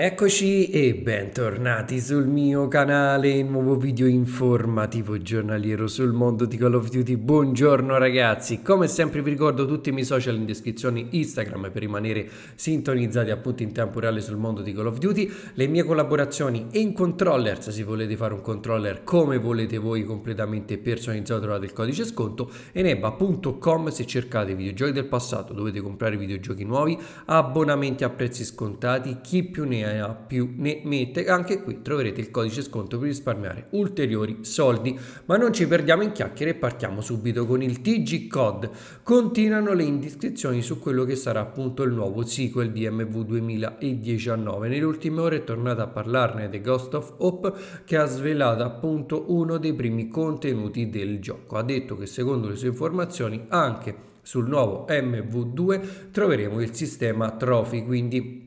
Eccoci e bentornati sul mio canale, nuovo video informativo giornaliero sul mondo di Call of Duty. Buongiorno ragazzi, come sempre vi ricordo tutti i miei social in descrizione Instagram per rimanere sintonizzati appunto in tempo reale sul mondo di Call of Duty, le mie collaborazioni in controller, se volete fare un controller come volete voi completamente personalizzato trovate il codice sconto eneba.com se cercate videogiochi del passato, dovete comprare videogiochi nuovi, abbonamenti a prezzi scontati, chi più ne ha ne ha più ne mette. Anche qui troverete il codice sconto per risparmiare ulteriori soldi. Ma non ci perdiamo in chiacchiere e partiamo subito con il TG Code. Continuano le indiscrezioni su quello che sarà appunto il nuovo sequel di MV 2019. Nelle ultime ore è tornata a parlarne The Ghost of Hope che ha svelato appunto uno dei primi contenuti del gioco. Ha detto che secondo le sue informazioni anche sul nuovo MV2 troveremo il sistema Trophy, quindi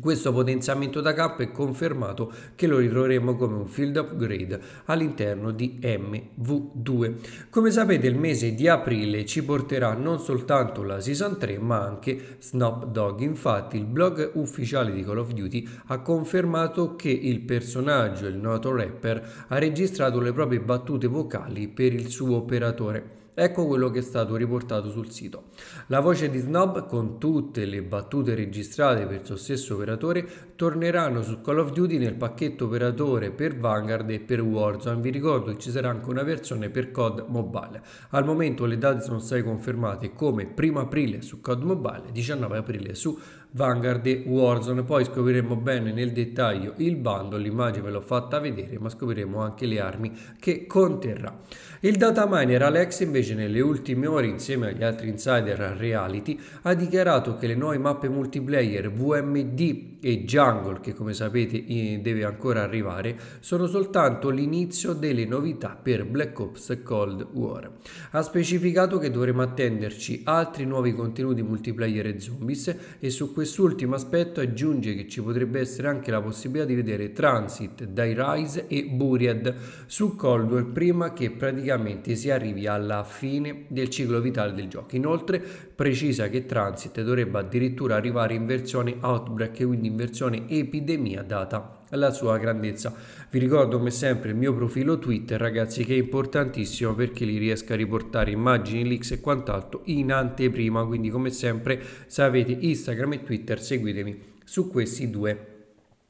questo potenziamento da K è confermato che lo ritroveremo come un field upgrade all'interno di MV2. Come sapete il mese di aprile ci porterà non soltanto la Season 3 ma anche Snoop Dogg. Infatti il blog ufficiale di Call of Duty ha confermato che il personaggio, il noto rapper, ha registrato le proprie battute vocali per il suo operatore. Ecco quello che è stato riportato sul sito. La voce di Snob, con tutte le battute registrate per il suo stesso operatore, torneranno su Call of Duty nel pacchetto operatore per Vanguard e per Warzone. Vi ricordo che ci sarà anche una versione per COD Mobile. Al momento le date sono state confermate come 1 aprile su COD Mobile, 19 aprile su Vanguard e Warzone. Poi scopriremo bene nel dettaglio il bando, l'immagine ve l'ho fatta vedere, ma scopriremo anche le armi che conterrà. Il data miner Alex invece nelle ultime ore insieme agli altri insider a Reality ha dichiarato che le nuove mappe multiplayer VMD e Jungle, che come sapete deve ancora arrivare, sono soltanto l'inizio delle novità per Black Ops Cold War. Ha specificato che dovremo attenderci altri nuovi contenuti multiplayer e zombies e su questo quest'ultimo aspetto aggiunge che ci potrebbe essere anche la possibilità di vedere Transit dai Rise e Buried su Coldwell prima che praticamente si arrivi alla fine del ciclo vitale del gioco. Inoltre precisa che Transit dovrebbe addirittura arrivare in versione Outbreak, quindi in versione epidemia data la sua grandezza. Vi ricordo come sempre il mio profilo Twitter ragazzi che è importantissimo perché lì riesco a riportare immagini, links e quant'altro in anteprima, quindi come sempre se avete Instagram e Twitter seguitemi su questi due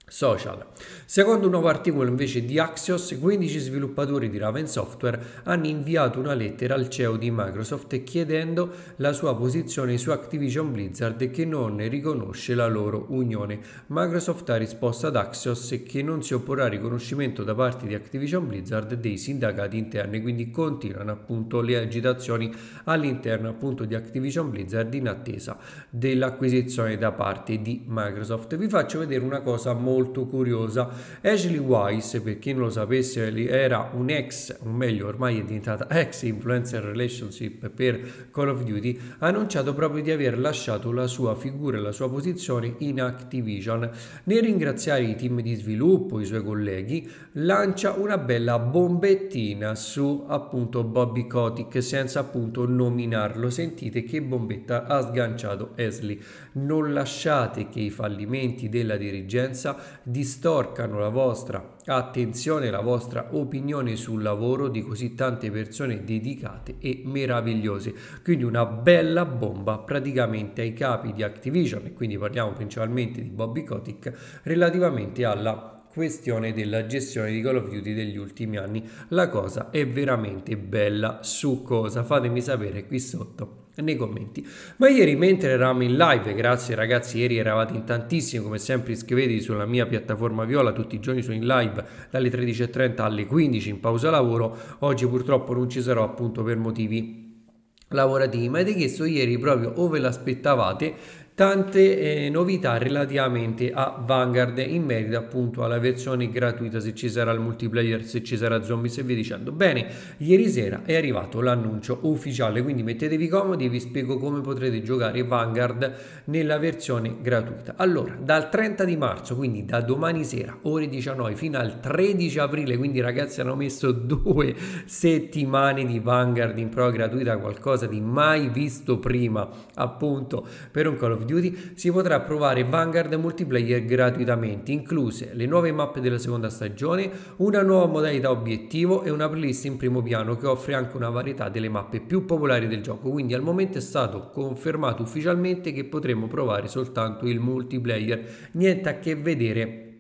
Social. Secondo un nuovo articolo invece di Axios, 15 sviluppatori di Raven Software hanno inviato una lettera al CEO di Microsoft chiedendo la sua posizione su Activision Blizzard che non riconosce la loro unione. Microsoft ha risposto ad Axios che non si opporrà al riconoscimento da parte di Activision Blizzard dei sindacati interni, quindi continuano appunto le agitazioni all'interno appunto di Activision Blizzard in attesa dell'acquisizione da parte di Microsoft. Vi faccio vedere una cosa molto molto curiosa. Ashley Wise, per chi non lo sapesse, era un ex, o meglio ormai è diventata ex influencer relationship per Call of Duty, ha annunciato proprio di aver lasciato la sua figura e la sua posizione in Activision. Nel ringraziare i team di sviluppo, i suoi colleghi, lancia una bella bombettina su appunto Bobby Kotick senza appunto nominarlo. Sentite che bombetta ha sganciato Ashley. Non lasciate che i fallimenti della dirigenza distorcano la vostra attenzione, la vostra opinione sul lavoro di così tante persone dedicate e meravigliose. Quindi una bella bomba praticamente ai capi di Activision, e quindi parliamo principalmente di Bobby Kotick, relativamente alla questione della gestione di Call of Duty degli ultimi anni. La cosa è veramente bella su cosa? fatemi sapere qui sotto nei commenti ma ieri mentre eravamo in live grazie ragazzi ieri eravate in tantissimi come sempre iscrivetevi sulla mia piattaforma viola tutti i giorni sono in live dalle 13.30 alle 15 in pausa lavoro oggi purtroppo non ci sarò appunto per motivi lavorativi ma avete chiesto ieri proprio o ve l'aspettavate tante eh, novità relativamente a Vanguard in merito appunto alla versione gratuita se ci sarà il multiplayer se ci sarà zombie, e via dicendo bene ieri sera è arrivato l'annuncio ufficiale quindi mettetevi comodi e vi spiego come potrete giocare Vanguard nella versione gratuita allora dal 30 di marzo quindi da domani sera ore 19 fino al 13 aprile quindi ragazzi hanno messo due settimane di Vanguard in prova gratuita qualcosa di mai visto prima appunto per un Call of Duty si potrà provare Vanguard multiplayer gratuitamente, incluse le nuove mappe della seconda stagione, una nuova modalità obiettivo e una playlist in primo piano che offre anche una varietà delle mappe più popolari del gioco, quindi al momento è stato confermato ufficialmente che potremo provare soltanto il multiplayer, niente a che vedere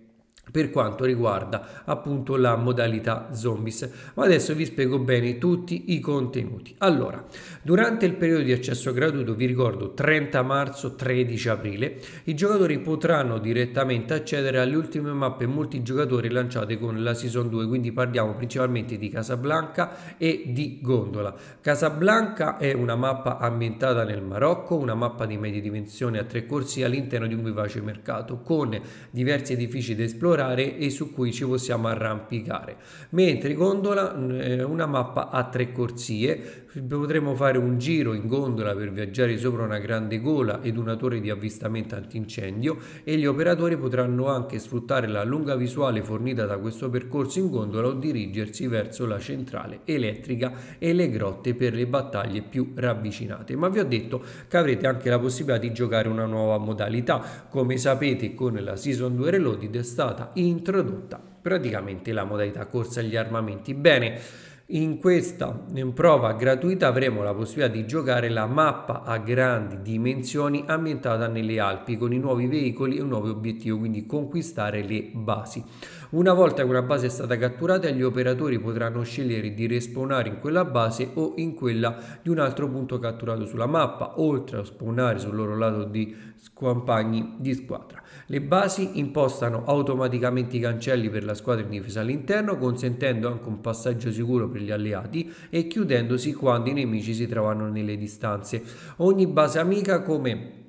per quanto riguarda appunto la modalità zombies ma adesso vi spiego bene tutti i contenuti allora durante il periodo di accesso gratuito vi ricordo 30 marzo 13 aprile i giocatori potranno direttamente accedere alle ultime mappe multigiocatori lanciate con la season 2 quindi parliamo principalmente di Casablanca e di Gondola Casablanca è una mappa ambientata nel Marocco una mappa di medie dimensioni a tre corsi all'interno di un vivace mercato con diversi edifici da esplorare migliorare e su cui ci possiamo arrampicare. Mentre gondola eh, una mappa a tre corsie, potremo fare un giro in gondola per viaggiare sopra una grande gola ed una torre di avvistamento antincendio e gli operatori potranno anche sfruttare la lunga visuale fornita da questo percorso in gondola o dirigersi verso la centrale elettrica e le grotte per le battaglie più ravvicinate. Ma vi ho detto che avrete anche la possibilità di giocare una nuova modalità. Come sapete con la Season 2 Reloaded è stata stata introdotta praticamente la modalità corsa agli armamenti. Bene, in questa prova gratuita avremo la possibilità di giocare la mappa a grandi dimensioni ambientata nelle Alpi con i nuovi veicoli e un nuovo obiettivo, quindi conquistare le basi. Una volta che una base è stata catturata gli operatori potranno scegliere di respawnare in quella base o in quella di un altro punto catturato sulla mappa, oltre a spawnare sul loro lato di compagni di squadra. Le basi impostano automaticamente i cancelli per la squadra in difesa all'interno, consentendo anche un passaggio sicuro per gli alleati e chiudendosi quando i nemici si trovano nelle distanze. Ogni base amica come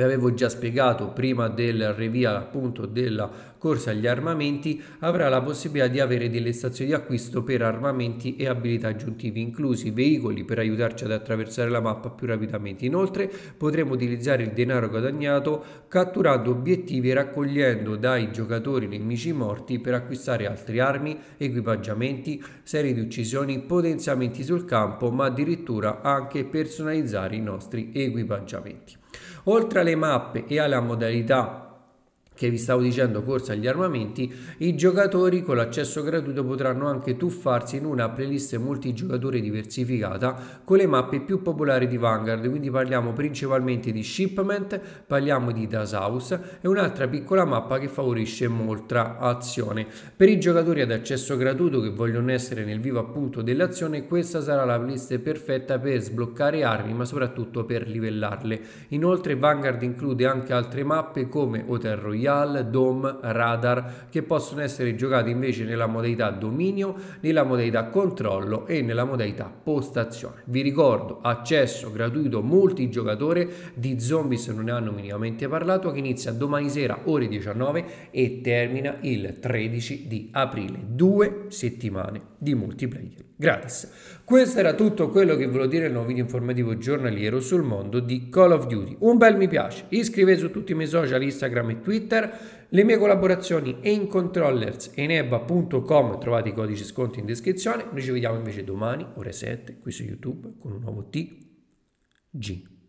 ve l'avevo già spiegato prima del revia appunto della corsa agli armamenti, avrà la possibilità di avere delle stazioni di acquisto per armamenti e abilità aggiuntivi, inclusi veicoli per aiutarci ad attraversare la mappa più rapidamente. Inoltre potremo utilizzare il denaro guadagnato catturando obiettivi e raccogliendo dai giocatori nemici morti per acquistare altre armi, equipaggiamenti, serie di uccisioni, potenziamenti sul campo, ma addirittura anche personalizzare i nostri equipaggiamenti. Oltre alle mappe e alla modalità che vi stavo dicendo corsa agli armamenti, i giocatori con l'accesso gratuito potranno anche tuffarsi in una playlist multigiocatore diversificata con le mappe più popolari di Vanguard, quindi parliamo principalmente di Shipment, parliamo di Das House e un'altra piccola mappa che favorisce molta azione. Per i giocatori ad accesso gratuito che vogliono essere nel vivo appunto dell'azione, questa sarà la playlist perfetta per sbloccare armi ma soprattutto per livellarle. Inoltre Vanguard include anche altre mappe come Hotel Royale, Royal, Dome, Radar che possono essere giocati invece nella modalità dominio, nella modalità controllo e nella modalità postazione. Vi ricordo accesso gratuito multigiocatore di Zombies non ne hanno minimamente parlato che inizia domani sera ore 19 e termina il 13 di aprile, due settimane di multiplayer gratis. Questo era tutto quello che volevo dire nel nuovo video informativo giornaliero sul mondo di Call of Duty. Un bel mi piace, iscrivetevi su tutti i miei social, Instagram e Twitter, le mie collaborazioni in controllers e in eba.com, trovate i codici sconti in descrizione, noi ci vediamo invece domani, ore 7, qui su YouTube, con un nuovo TG.